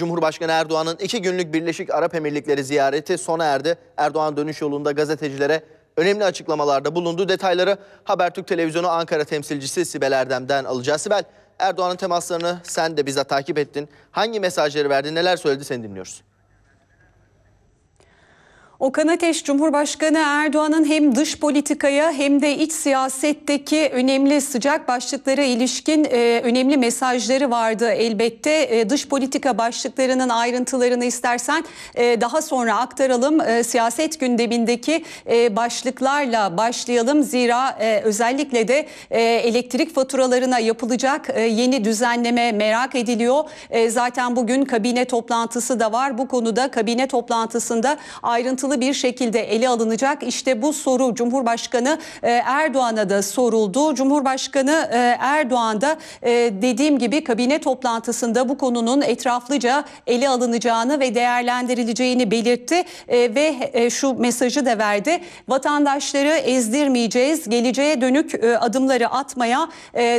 Cumhurbaşkanı Erdoğan'ın iki günlük Birleşik Arap Emirlikleri ziyareti sona erdi. Erdoğan dönüş yolunda gazetecilere önemli açıklamalarda bulundu. Detayları Habertürk Televizyonu Ankara temsilcisi Sibel Erdem'den alacağız. Sibel, Erdoğan'ın temaslarını sen de bize takip ettin. Hangi mesajları verdi, neler söyledi seni dinliyoruz. Okan Ateş Cumhurbaşkanı Erdoğan'ın hem dış politikaya hem de iç siyasetteki önemli sıcak başlıklara ilişkin e, önemli mesajları vardı elbette. E, dış politika başlıklarının ayrıntılarını istersen e, daha sonra aktaralım. E, siyaset gündemindeki e, başlıklarla başlayalım. Zira e, özellikle de e, elektrik faturalarına yapılacak e, yeni düzenleme merak ediliyor. E, zaten bugün kabine toplantısı da var. Bu konuda kabine toplantısında ayrıntı ayrıntılı bir şekilde ele alınacak. İşte bu soru Cumhurbaşkanı e, Erdoğan'a da soruldu. Cumhurbaşkanı e, Erdoğan da e, dediğim gibi kabine toplantısında bu konunun etraflıca ele alınacağını ve değerlendirileceğini belirtti ve şu mesajı da verdi. Vatandaşları ezdirmeyeceğiz, geleceğe dönük adımları atmaya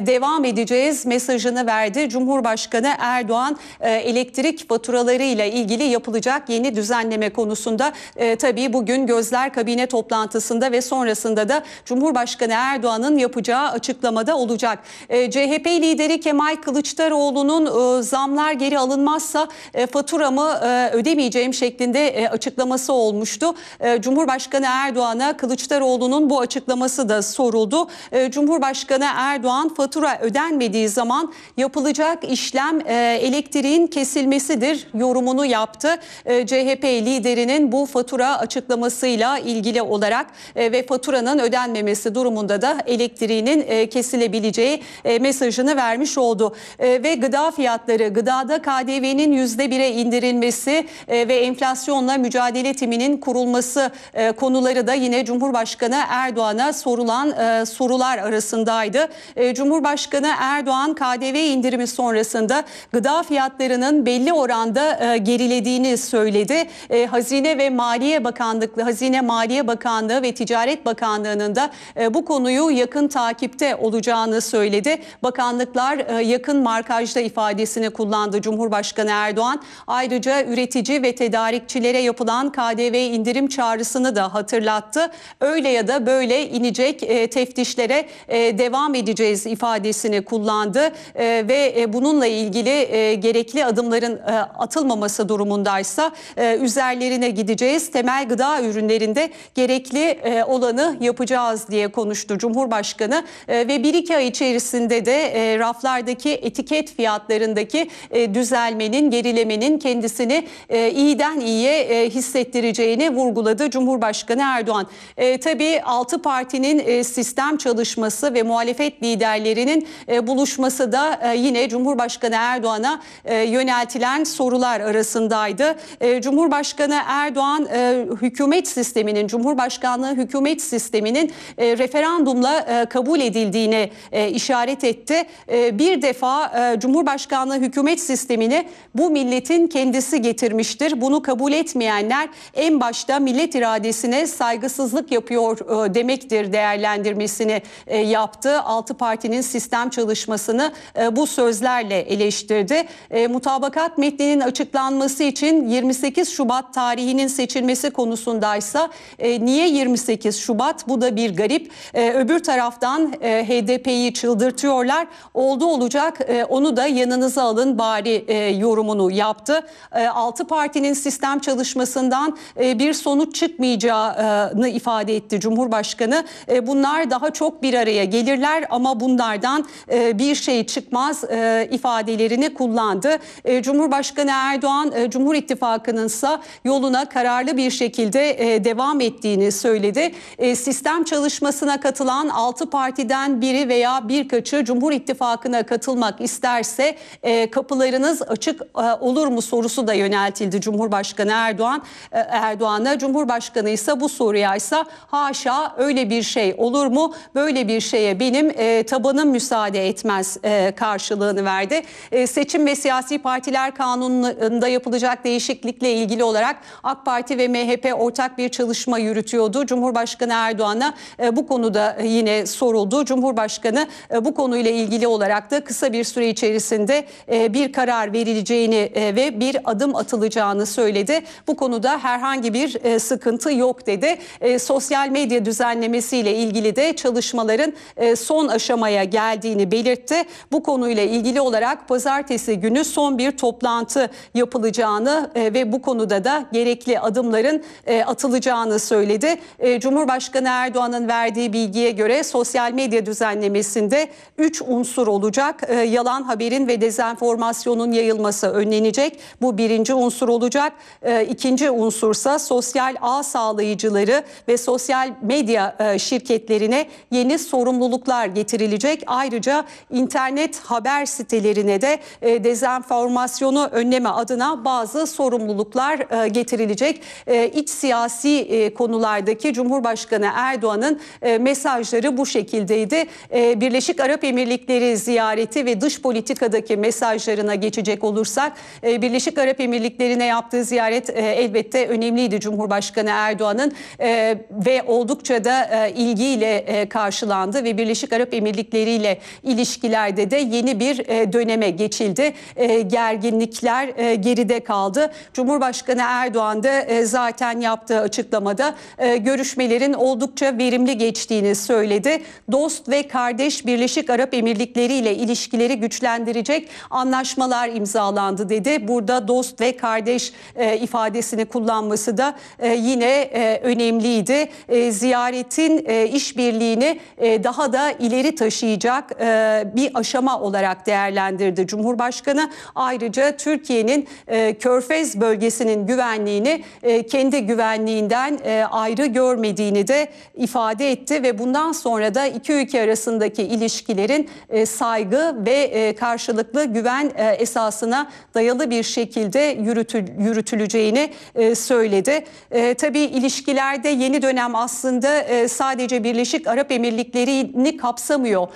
devam edeceğiz mesajını verdi. Cumhurbaşkanı Erdoğan elektrik faturalarıyla ilgili yapılacak yeni düzenleme konusunda tabii bugün gözler kabine toplantısında ve sonrasında da Cumhurbaşkanı Erdoğan'ın yapacağı açıklamada olacak. E, CHP lideri Kemal Kılıçdaroğlu'nun e, zamlar geri alınmazsa e, faturamı e, ödemeyeceğim şeklinde e, açıklaması olmuştu. E, Cumhurbaşkanı Erdoğan'a Kılıçdaroğlu'nun bu açıklaması da soruldu. E, Cumhurbaşkanı Erdoğan fatura ödenmediği zaman yapılacak işlem e, elektriğin kesilmesidir yorumunu yaptı. E, CHP liderinin bu fatura fatura açıklamasıyla ilgili olarak e, ve faturanın ödenmemesi durumunda da elektriğinin e, kesilebileceği e, mesajını vermiş oldu. ve gıda fiyatları, gıdada KDV'nin %1'e indirilmesi ve enflasyonla mücadele timinin kurulması konuları da yine Cumhurbaşkanı Erdoğan'a sorulan sorular arasındaydı. Cumhurbaşkanı Erdoğan KDV indirimi sonrasında gıda fiyatlarının belli oranda gerilediğini söyledi. Hazine ve Maliye Maliye Bakanlıklı, Hazine Maliye Bakanlığı ve Ticaret Bakanlığı'nın da e, bu konuyu yakın takipte olacağını söyledi. Bakanlıklar e, yakın markajda ifadesini kullandı Cumhurbaşkanı Erdoğan. Ayrıca üretici ve tedarikçilere yapılan KDV indirim çağrısını da hatırlattı. Öyle ya da böyle inecek e, teftişlere devam edeceğiz ifadesini kullandı ve bununla ilgili gerekli adımların atılmaması durumundaysa üzerlerine gideceğiz. Temel temel gıda ürünlerinde gerekli e, olanı yapacağız diye konuştu Cumhurbaşkanı e, ve 1-2 ay içerisinde de e, raflardaki etiket fiyatlarındaki düzelmenin, gerilemenin kendisini iyiden iyiye hissettireceğini vurguladı Cumhurbaşkanı Erdoğan. Tabii 6 partinin sistem çalışması ve muhalefet liderlerinin buluşması da yine Cumhurbaşkanı Erdoğan'a yöneltilen sorular arasındaydı. Cumhurbaşkanı Erdoğan hükümet sisteminin, Cumhurbaşkanlığı hükümet sisteminin e, referandumla e, kabul edildiğine e, işaret etti. E, bir defa e, Cumhurbaşkanlığı hükümet sistemini bu milletin kendisi getirmiştir. Bunu kabul etmeyenler en başta millet iradesine saygısızlık yapıyor e, demektir değerlendirmesini e, yaptı. Altı partinin sistem çalışmasını e, bu sözlerle eleştirdi. E, mutabakat metninin açıklanması için 28 Şubat tarihinin seçilmesi verilmesi konusundaysa e, niye 28 Şubat? Bu da bir garip. E, öbür taraftan e, HDP'yi çıldırtıyorlar. Oldu olacak e, onu da yanınıza alın bari e, yorumunu yaptı. E, altı partinin sistem çalışmasından e, bir sonuç çıkmayacağını ifade etti Cumhurbaşkanı. E, bunlar daha çok bir araya gelirler ama bunlardan e, bir şey çıkmaz e, ifadelerini kullandı. E, Cumhurbaşkanı Erdoğan e, Cumhur İttifakı'nın ise yoluna kararlı bir bir şekilde e, devam ettiğini söyledi. E, sistem çalışmasına katılan 6 partiden biri veya birkaçı Cumhur İttifakı'na katılmak isterse e, kapılarınız açık olur mu sorusu da yöneltildi Cumhurbaşkanı Erdoğan Erdoğan'a. Cumhurbaşkanı ise bu soruya ise haşa öyle bir şey olur mu? Böyle bir şeye benim tabanım müsaade etmez karşılığını verdi. seçim ve siyasi partiler kanununda yapılacak değişiklikle ilgili olarak AK Parti ve MHP ortak bir çalışma yürütüyordu. Cumhurbaşkanı Erdoğan'a e, bu konuda yine soruldu. Cumhurbaşkanı e, bu konuyla ilgili olarak da kısa bir süre içerisinde e, bir karar verileceğini ve bir adım atılacağını söyledi. Bu konuda herhangi bir sıkıntı yok dedi. Sosyal medya düzenlemesiyle ilgili de çalışmaların son aşamaya geldiğini belirtti. Bu konuyla ilgili olarak pazartesi günü son bir toplantı yapılacağını ve bu konuda da gerekli adımları adımların e, atılacağını söyledi. E, Cumhurbaşkanı Erdoğan'ın verdiği bilgiye göre sosyal medya düzenlemesinde 3 unsur olacak. E, yalan haberin ve dezenformasyonun yayılması önlenecek. Bu birinci unsur olacak. E, ikinci unsursa sosyal ağ sağlayıcıları ve sosyal medya e, şirketlerine yeni sorumluluklar getirilecek. Ayrıca internet haber sitelerine de e, dezenformasyonu önleme adına bazı sorumluluklar e, getirilecek. E, e, iç siyasi e, konulardaki Cumhurbaşkanı Erdoğan'ın e, mesajları bu şekildeydi. E, Birleşik Arap Emirlikleri ziyareti ve dış politikadaki mesajlarına geçecek olursak Birleşik Arap Emirlikleri'ne yaptığı ziyaret elbette önemliydi Cumhurbaşkanı Erdoğan'ın ve oldukça da ilgiyle karşılandı ve Birleşik Arap Emirlikleri ile ilişkilerde de yeni bir döneme geçildi. gerginlikler geride kaldı. Cumhurbaşkanı Erdoğan da zaten zaten yaptığı açıklamada e, görüşmelerin oldukça verimli geçtiğini söyledi. Dost ve kardeş Birleşik Arap Emirlikleri ile ilişkileri güçlendirecek anlaşmalar imzalandı dedi. Burada dost ve kardeş e, ifadesini kullanması da e, yine e, önemliydi. E, ziyaretin e, işbirliğini e, daha da ileri taşıyacak e, bir aşama olarak değerlendirdi Cumhurbaşkanı. Ayrıca Türkiye'nin e, Körfez bölgesinin güvenliğini e, kendi güvenliğinden e, ayrı görmediğini de ifade etti ve bundan sonra da iki ülke arasındaki ilişkilerin e, saygı ve e, karşılıklı güven esasına dayalı bir şekilde yürütüleceğini söyledi. Tabii ilişkilerde yeni dönem aslında sadece Birleşik Arap Emirlikleri'ni kapsamıyor.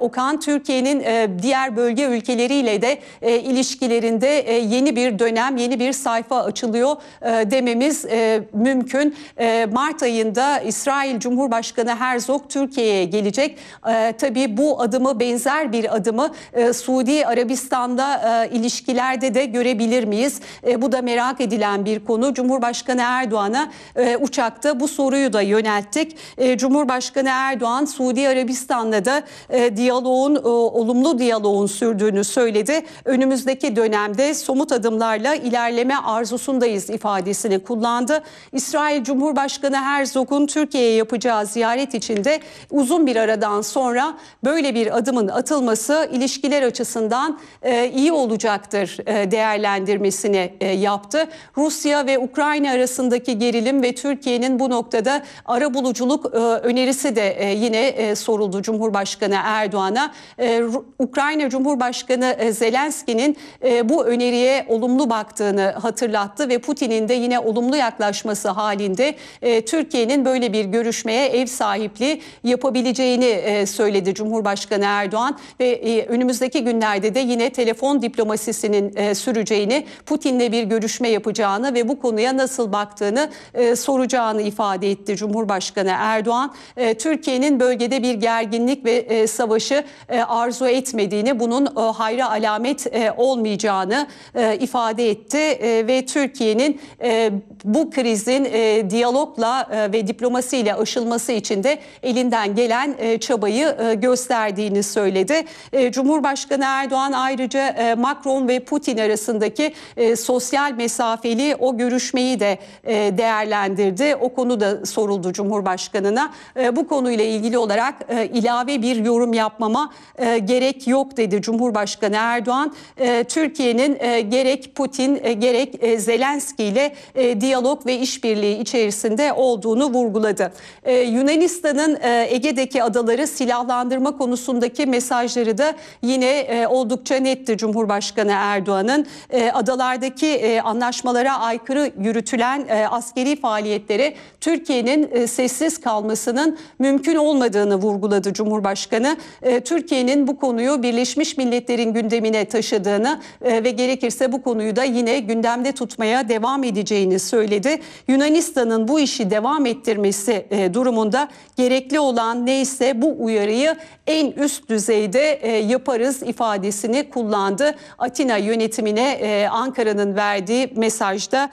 Okan Türkiye'nin diğer bölge ülkeleriyle de ilişkilerinde yeni bir dönem, yeni bir sayfa açılıyor dememiz e, mümkün. E, Mart ayında İsrail Cumhurbaşkanı Herzog Türkiye'ye gelecek. E, tabii bu adımı benzer bir adımı e, Suudi Arabistan'da e, ilişkilerde de görebilir miyiz? E, bu da merak edilen bir konu. Cumhurbaşkanı Erdoğan'a e, uçakta bu soruyu da yönelttik. E, Cumhurbaşkanı Erdoğan Suudi Arabistan'la da e, diyaloğun e, olumlu diyaloğun sürdüğünü söyledi. Önümüzdeki dönemde somut adımlarla ilerleme arzusundayız ifadesini kullandı açıklandı. İsrail Cumhurbaşkanı Herzog'un Türkiye'ye yapacağı ziyaret içinde uzun bir aradan sonra böyle bir adımın atılması ilişkiler açısından e, iyi olacaktır e, değerlendirmesini e, yaptı. Rusya ve Ukrayna arasındaki gerilim ve Türkiye'nin bu noktada ara buluculuk e, önerisi de e, yine e, soruldu Cumhurbaşkanı Erdoğan'a. E, Ukrayna Cumhurbaşkanı e, Zelenski'nin e, bu öneriye olumlu baktığını hatırlattı ve Putin'in de yine olumlu olumlu yaklaşması halinde e, Türkiye'nin böyle bir görüşmeye ev sahipliği yapabileceğini e, söyledi Cumhurbaşkanı Erdoğan ve e, önümüzdeki günlerde de yine telefon diplomasisinin e, süreceğini, Putin'le bir görüşme yapacağını ve bu konuya nasıl baktığını e, soracağını ifade etti Cumhurbaşkanı Erdoğan. E, Türkiye'nin bölgede bir gerginlik ve e, savaşı e, arzu etmediğini, bunun e, hayra alamet e, olmayacağını e, ifade etti e, ve Türkiye'nin e, bu krizin e, diyalogla e, ve diplomasiyle aşılması için de elinden gelen e, çabayı e, gösterdiğini söyledi. E, Cumhurbaşkanı Erdoğan ayrıca e, Macron ve Putin arasındaki e, sosyal mesafeli o görüşmeyi de e, değerlendirdi. O konu da soruldu Cumhurbaşkanı'na. E, bu konuyla ilgili olarak e, ilave bir yorum yapmama e, gerek yok dedi Cumhurbaşkanı Erdoğan. E, Türkiye'nin e, gerek Putin e, gerek e, Zelenski ile e, diyalog diyalog ve işbirliği içerisinde olduğunu vurguladı. Ee, Yunanistan'ın e, Ege'deki adaları silahlandırma konusundaki mesajları da yine e, oldukça netti Cumhurbaşkanı Erdoğan'ın. E, adalardaki e, anlaşmalara aykırı yürütülen e, askeri faaliyetlere Türkiye'nin e, sessiz kalmasının mümkün olmadığını vurguladı Cumhurbaşkanı. E, Türkiye'nin bu konuyu Birleşmiş Milletler'in gündemine taşıdığını e, ve gerekirse bu konuyu da yine gündemde tutmaya devam edeceğini söyledi söyledi. Yunanistan'ın bu işi devam ettirmesi e, durumunda gerekli olan neyse bu uyarıyı en üst düzeyde e, yaparız ifadesini kullandı. Atina yönetimine e, Ankara'nın verdiği mesajda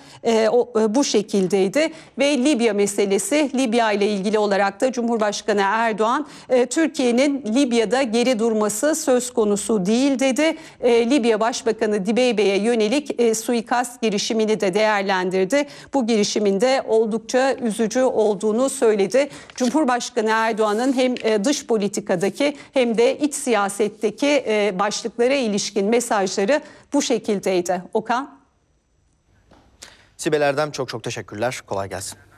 bu şekildeydi ve Libya meselesi Libya ile ilgili olarak da Cumhurbaşkanı Erdoğan Türkiye'nin Libya'da geri durması söz konusu değil dedi. Libya Başbakanı Dibeybe'ye yönelik suikast girişimini de değerlendirdi bu girişiminde oldukça üzücü olduğunu söyledi. Cumhurbaşkanı Erdoğan'ın hem e, dış politikadaki hem de iç siyasetteki e, başlıklara ilişkin mesajları bu şekildeydi. Okan. Sibel Erdem çok çok teşekkürler. Kolay gelsin.